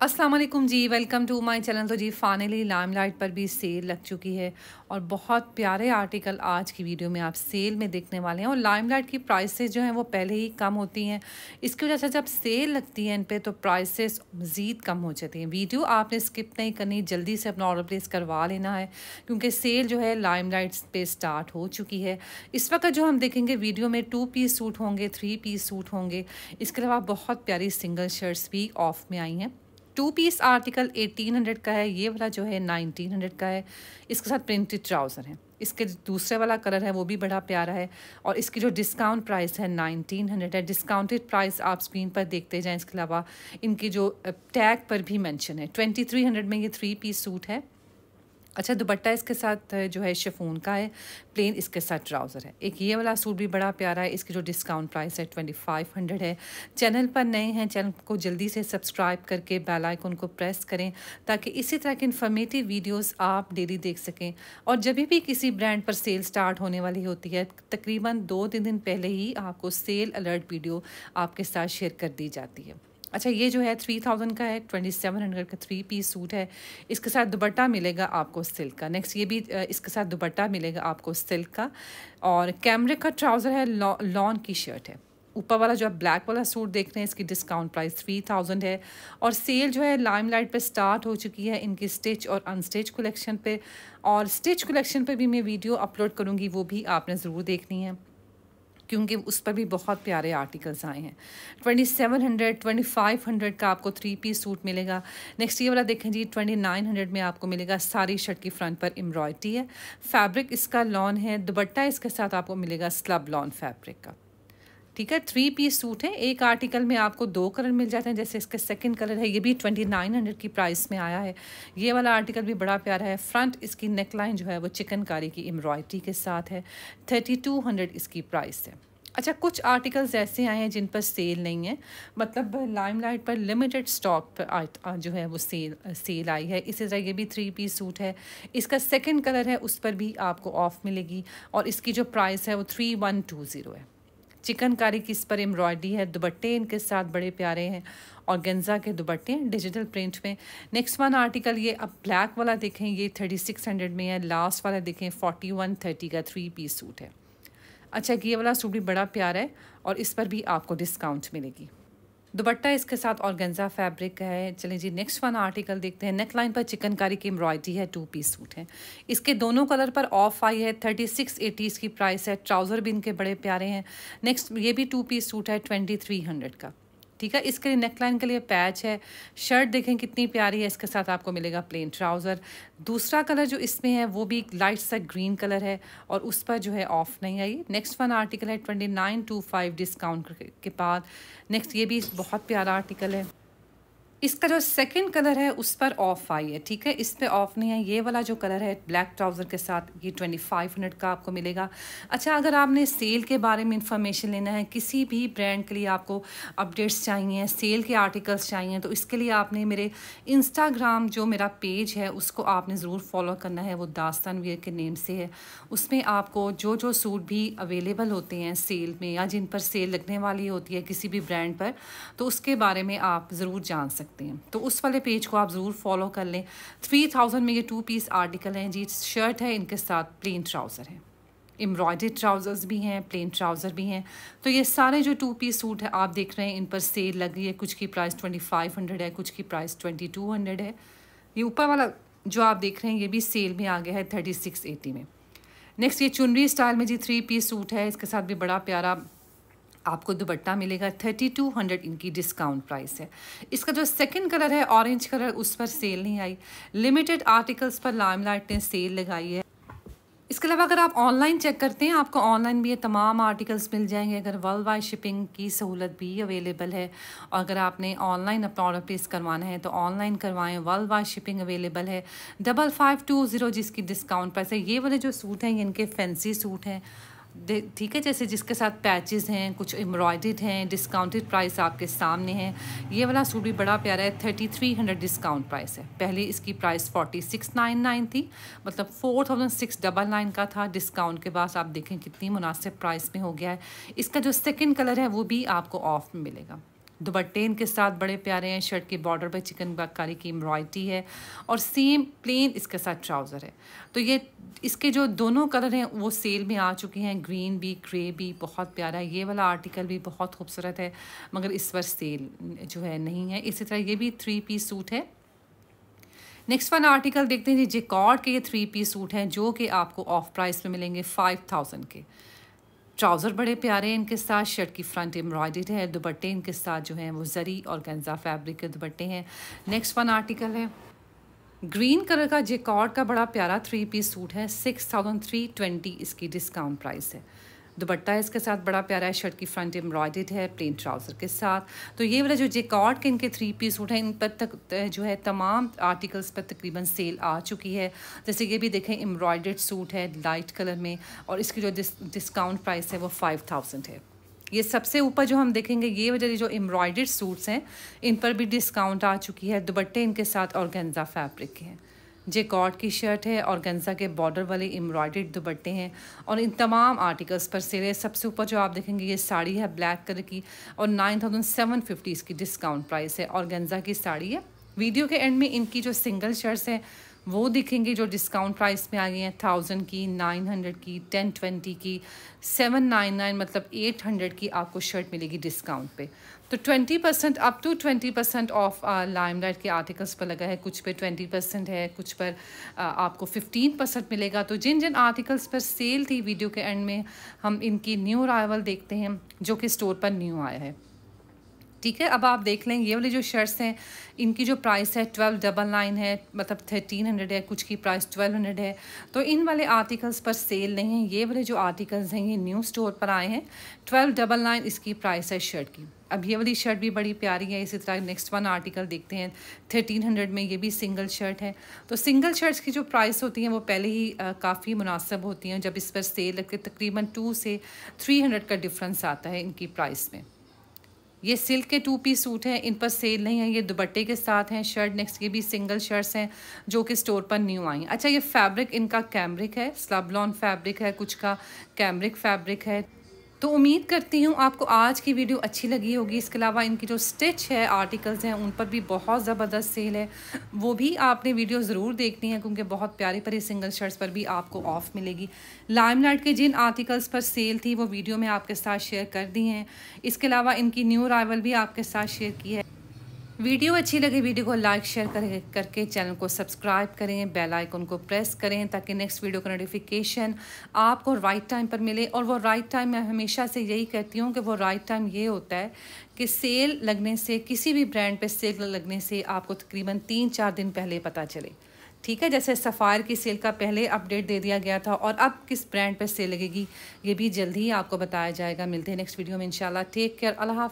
Aslam ji welcome to my channel तो जी finally light पर भी सेल लग चुकी है और बहुत प्यारे आर्टिकल आज की वीडियो में आप सेल में देखने वाले हैं और लाइम लाइट की प्राइसेस जो हैं वो पहले ही कम होती हैं इसकी वजह से जब सेल लगती है इन पर तो प्राइसेस मज़ीद कम हो जाती हैं वीडियो आपने स्किप नहीं करनी जल्दी से अपना ऑर्डर प्लेस करवा लेना है क्योंकि सेल जो है लाइम लाइट पर स्टार्ट हो चुकी है इस वक्त जो हम देखेंगे वीडियो में टू पीस सूट होंगे थ्री पीस सूट होंगे इसके अलावा बहुत प्यारी सिंगल शर्ट्स भी ऑफ में आई हैं टू पीस आर्टिकल 1800 का है ये वाला जो है 1900 का है इसके साथ प्रिंटेड ट्राउज़र है इसके दूसरे वाला कलर है वो भी बड़ा प्यारा है और इसकी जो डिस्काउंट प्राइस है 1900 है डिस्काउंटेड प्राइस आप स्क्रीन पर देखते जाएं इसके अलावा इनकी जो टैग पर भी मेंशन है 2300 में ये थ्री पीस सूट है अच्छा दुपट्टा इसके साथ जो है शेफोन का है प्लेन इसके साथ ट्राउज़र है एक ये वाला सूट भी बड़ा प्यारा है इसकी जो डिस्काउंट प्राइस है ट्वेंटी फाइव हंड्रेड है चैनल पर नए हैं चैनल को जल्दी से सब्सक्राइब करके बेल आइकन को प्रेस करें ताकि इसी तरह के इन्फॉर्मेटिव वीडियोस आप डेली देख सकें और जब भी किसी ब्रांड पर सेल स्टार्ट होने वाली होती है तकरीबन दो तीन दिन पहले ही आपको सेल अलर्ट वीडियो आपके साथ शेयर कर दी जाती है अच्छा ये जो है थ्री थाउजेंड का है ट्वेंटी सेवन हंड्रेड का थ्री पीस सूट है इसके साथ दुपट्टा मिलेगा आपको सिल्क का नेक्स्ट ये भी इसके साथ दुपट्टा मिलेगा आपको सिल्क का और कैमरे का ट्राउज़र है लॉन की शर्ट है ऊपर वाला जो आप ब्लैक वाला सूट देख रहे हैं इसकी डिस्काउंट प्राइस थ्री थाउजेंड है और सेल जो है लाइम लाइट पर स्टार्ट हो चुकी है इनकी स्टिच और अनस्टिच कलेक्शन पे और स्टिच कलेक्शन पे भी मैं वीडियो अपलोड करूँगी वो भी आपने ज़रूर देखनी है क्योंकि उस पर भी बहुत प्यारे आर्टिकल्स आए हैं twenty seven hundred twenty five hundred का आपको थ्री पीस सूट मिलेगा नेक्स्ट ये वाला देखें जी ट्वेंटी नाइन हंड्रेड में आपको मिलेगा सारी शर्ट की फ्रंट पर एम्ब्रॉयड्री है फैब्रिक इसका लॉन है दुपट्टा इसके साथ आपको मिलेगा स्लब लॉन फैब्रिक का ठीक है थ्री पीस सूट है एक आर्टिकल में आपको दो कलर मिल जाते हैं जैसे इसका सेकंड कलर है ये भी ट्वेंटी नाइन हंड्रेड की प्राइस में आया है ये वाला आर्टिकल भी बड़ा प्यारा है फ्रंट इसकी नेकलाइन जो है वो चिकनकारी की एम्ब्रॉयड्री के साथ है थर्टी टू हंड्रेड इसकी प्राइस है अच्छा कुछ आर्टिकल्स ऐसे आए हैं जिन पर सेल नहीं है मतलब लाइमलाइट पर लिमिटेड स्टॉक पर जो है वो सेल सेल आई है इसी तरह ये भी थ्री पीस सूट है इसका सेकंड कलर है उस पर भी आपको ऑफ़ मिलेगी और इसकी जो प्राइस है वो थ्री वन टू ज़ीरो है चिकनकारी की इस पर एम्ब्रॉयडरी है दुबट्टे इनके साथ बड़े प्यारे हैं और गेंजा के दुबट्टे डिजिटल प्रिंट में नेक्स्ट वन आर्टिकल ये अब ब्लैक वाला देखें ये थर्टी सिक्स हंड्रेड में है लास्ट वाला देखें फोर्टी वन थर्टी का थ्री पीस सूट है अच्छा ये वाला सूट भी बड़ा प्यारा है और इस पर भी आपको डिस्काउंट मिलेगी दुपट्टा इसके साथ ऑर्गेन्जा फैब्रिक है चले जी नेक्स्ट वन आर्टिकल देखते हैं नेक लाइन पर चिकनकारी की एम्ब्रॉयडरी है टू पीस सूट है इसके दोनों कलर पर ऑफ आई है थर्टी सिक्स एटीज़ की प्राइस है ट्राउज़र भी इनके बड़े प्यारे हैं नेक्स्ट ये भी टू पीस सूट है ट्वेंटी थ्री हंड्रेड का ठीक है इसके लिए नेक लाइन के लिए पैच है शर्ट देखें कितनी प्यारी है इसके साथ आपको मिलेगा प्लेन ट्राउज़र दूसरा कलर जो इसमें है वो भी लाइट सा ग्रीन कलर है और उस पर जो है ऑफ नहीं आई नेक्स्ट वन आर्टिकल है twenty nine two five discount के बाद नेक्स्ट ये भी बहुत प्यारा आर्टिकल है इसका जो सेकंड कलर है उस पर ऑफ आई है ठीक है इस पर ऑफ नहीं है ये वाला जो कलर है ब्लैक ट्राउज़र के साथ ये ट्वेंटी फाइव हंड्रेड का आपको मिलेगा अच्छा अगर आपने सेल के बारे में इंफॉर्मेशन लेना है किसी भी ब्रांड के लिए आपको अपडेट्स चाहिए सेल के आर्टिकल्स चाहिए तो इसके लिए आपने मेरे इंस्टाग्राम जो मेरा पेज है उसको आपने ज़रूर फॉलो करना है वो दास्तान वीर के नेम से है उसमें आपको जो जो सूट भी अवेलेबल होते हैं सेल में या जिन पर सेल लगने वाली होती है किसी भी ब्रांड पर तो उसके बारे में आप ज़रूर जान सकते सकते हैं तो उस वाले पेज को आप ज़रूर फॉलो कर लें थ्री थाउजेंड में ये टू पीस आर्टिकल हैं जी शर्ट है इनके साथ प्लेन ट्राउज़र है एम्ब्रॉयडेड ट्राउज़र्स भी हैं प्लेन ट्राउज़र भी हैं तो ये सारे जो टू पीस सूट है आप देख रहे हैं इन पर सेल लग रही है कुछ की प्राइस ट्वेंटी फाइव हंड्रेड है कुछ की प्राइस ट्वेंटी टू हंड्रेड है ये ऊपर वाला जो आप देख रहे हैं ये भी सेल में आ गया है थर्टी सिक्स एटी में नेक्स्ट ये चुनरी स्टाइल में जी थ्री पीस सूट है इसके साथ भी बड़ा प्यारा आपको दुपट्टा मिलेगा थर्टी टू हंड्रेड इनकी डिस्काउंट प्राइस है इसका जो सेकंड कलर है ऑरेंज कलर उस पर सेल नहीं आई लिमिटेड आर्टिकल्स पर लाइट ने सेल लगाई है इसके अलावा अगर आप ऑनलाइन चेक करते हैं आपको ऑनलाइन भी ये तमाम आर्टिकल्स मिल जाएंगे अगर वर्ल्ड वाइड शिपिंग की सहूलत भी अवेलेबल है और अगर आपने ऑनलाइन अपना ऑर्डर प्लेस करवाना है तो ऑनलाइन करवाएं वर्ल्ड वाइड शिपिंग अवेलेबल है डबल फाइव टू ज़ीरो जिसकी डिस्काउंट प्राइस है ये वाले जो सूट हैं ये इनके फैंसी सूट हैं ठीक है जैसे जिसके साथ पैचेस हैं कुछ एम्ब्रॉयडेड हैं डिस्काउंटेड प्राइस आपके सामने हैं ये वाला सूट भी बड़ा प्यारा है thirty three hundred discount price है पहले इसकी price forty six nine nine थी मतलब four thousand six double nine का था डिस्काउंट के बाद आप देखें कितनी मुनासिब प्राइस में हो गया है इसका जो सेकेंड कलर है वो भी आपको ऑफ में मिलेगा दुपट्टे इनके साथ बड़े प्यारे हैं शर्ट के बॉर्डर पर चिकन बाकारी की एम्ब्रॉयडरी है और सेम प्लेन इसके साथ ट्राउज़र है तो ये इसके जो दोनों कलर हैं वो सेल में आ चुके हैं ग्रीन भी ग्रे भी बहुत प्यारा है ये वाला आर्टिकल भी बहुत खूबसूरत है मगर इस पर सेल जो है नहीं है इसी तरह ये भी थ्री पीस सूट है नेक्स्ट वन आर्टिकल देखते हैं जी जेकॉर्ड के ये थ्री पीस सूट हैं जो कि आपको ऑफ प्राइस में मिलेंगे फाइव थाउजेंड के ट्राउज़र बड़े प्यारे हैं इनके साथ शर्ट की फ्रंट एम्ब्रॉयडेड है दुपट्टे इनके साथ जो हैं वो ज़री और गंजा फैब्रिक के दुपट्टे हैं नेक्स्ट वन आर्टिकल है ग्रीन कलर का जेकॉर्ड का बड़ा प्यारा थ्री पीस सूट है सिक्स थाउजेंड थ्री ट्वेंटी इसकी डिस्काउंट प्राइस है दुपट्टा है इसके साथ बड़ा प्यारा है शर्ट की फ्रंट एम्ब्रॉयडेड है प्लेन ट्राउज़र के साथ तो ये वाला जो जेकॉट के इनके थ्री पीस सूट हैं इन पर तक जो है तमाम आर्टिकल्स पर तकरीबन सेल आ चुकी है जैसे ये भी देखें एम्ब्रॉयडेड सूट है लाइट कलर में और इसकी जो डिस, डिस्काउंट प्राइस है वो फाइव थाउजेंड है ये सबसे ऊपर जो हम देखेंगे ये वजह जो एम्ब्रॉयडेड सूट्स हैं इन पर भी डिस्काउंट आ चुकी है दुपट्टे इनके साथ और फैब्रिक के हैं जे कॉट की शर्ट है और गंजा के बॉर्डर वाले एम्ब्रॉयड दुपट्टे हैं और इन तमाम आर्टिकल्स पर सेल है सबसे ऊपर जो आप देखेंगे ये साड़ी है ब्लैक कलर की और नाइन थाउजेंड सेवन फिफ्टी इसकी डिस्काउंट प्राइस है और गंजा की साड़ी है वीडियो के एंड में इनकी जो सिंगल शर्ट्स हैं वो दिखेंगे जो डिस्काउंट प्राइस में आ गई हैं थाउजेंड की नाइन हंड्रेड की टेन ट्वेंटी की सेवन नाइन नाइन मतलब एट हंड्रेड की आपको शर्ट मिलेगी डिस्काउंट पे तो twenty percent up to twenty percent off Limelight के आर्टिकल्स पर लगा है कुछ पे ट्वेंटी परसेंट है कुछ पर uh, आपको फिफ्टीन परसेंट मिलेगा तो जिन जिन आर्टिकल्स पर सेल थी वीडियो के एंड में हम इनकी न्यू अराइवल देखते हैं जो कि स्टोर पर न्यू आया है ठीक है अब आप देख लें ये वाली जो शर्ट्स हैं इनकी जो प्राइस है ट्वेल्व डबल नाइन है मतलब थर्टीन हंड्रेड है कुछ की प्राइस ट्वेल्व हंड्रेड है तो इन वाले आर्टिकल्स पर सेल नहीं है ये वाले जो आर्टिकल्स हैं ये न्यू स्टोर पर आए हैं ट्वेल्व डबल नाइन इसकी प्राइस है शर्ट की अब ये वाली शर्ट भी बड़ी प्यारी है इसी तरह नेक्स्ट वन आर्टिकल देखते हैं थर्टीन हंड्रेड में ये भी सिंगल शर्ट है तो सिंगल शर्ट्स की जो प्राइस होती हैं वो पहले ही काफ़ी मुनासब होती हैं जब इस पर सेल लगते तकरीबन टू से थ्री हंड्रेड का डिफरेंस आता है इनकी प्राइस में ये सिल्क के टू पीस सूट हैं इन पर सेल नहीं है ये दुपट्टे के साथ हैं शर्ट नेक्स्ट ये भी सिंगल शर्ट्स हैं जो कि स्टोर पर न्यू आई अच्छा ये फैब्रिक इनका कैमरिक है स्लबलॉन फैब्रिक है कुछ का कैमरिक फैब्रिक है तो उम्मीद करती हूँ आपको आज की वीडियो अच्छी लगी होगी इसके अलावा इनकी जो स्टिच है आर्टिकल्स हैं उन पर भी बहुत ज़बरदस्त सेल है वो भी आपने वीडियो ज़रूर देखनी है क्योंकि बहुत प्यारी प्यारी सिंगल शर्ट्स पर भी आपको ऑफ़ मिलेगी लाइट के जिन आर्टिकल्स पर सेल थी वो वीडियो में आपके साथ शेयर कर दी हैं इसके अलावा इनकी न्यू अराइवल भी आपके साथ शेयर की है वीडियो अच्छी लगी वीडियो को लाइक शेयर कर करके चैनल को सब्सक्राइब करें बेल आइकन को प्रेस करें ताकि नेक्स्ट वीडियो का नोटिफिकेशन आपको राइट टाइम पर मिले और वो राइट टाइम मैं हमेशा से यही कहती हूँ कि वो राइट टाइम ये होता है कि सेल लगने से किसी भी ब्रांड पे सेल लगने से आपको तकरीबन तीन चार दिन पहले पता चले ठीक है जैसे सफ़ायर की सेल का पहले अपडेट दे दिया गया था और अब किस ब्रांड पर सेल लगेगी ये भी जल्द ही आपको बताया जाएगा मिलते हैं नेक्स्ट वीडियो में इन टेक केयर अल्लाह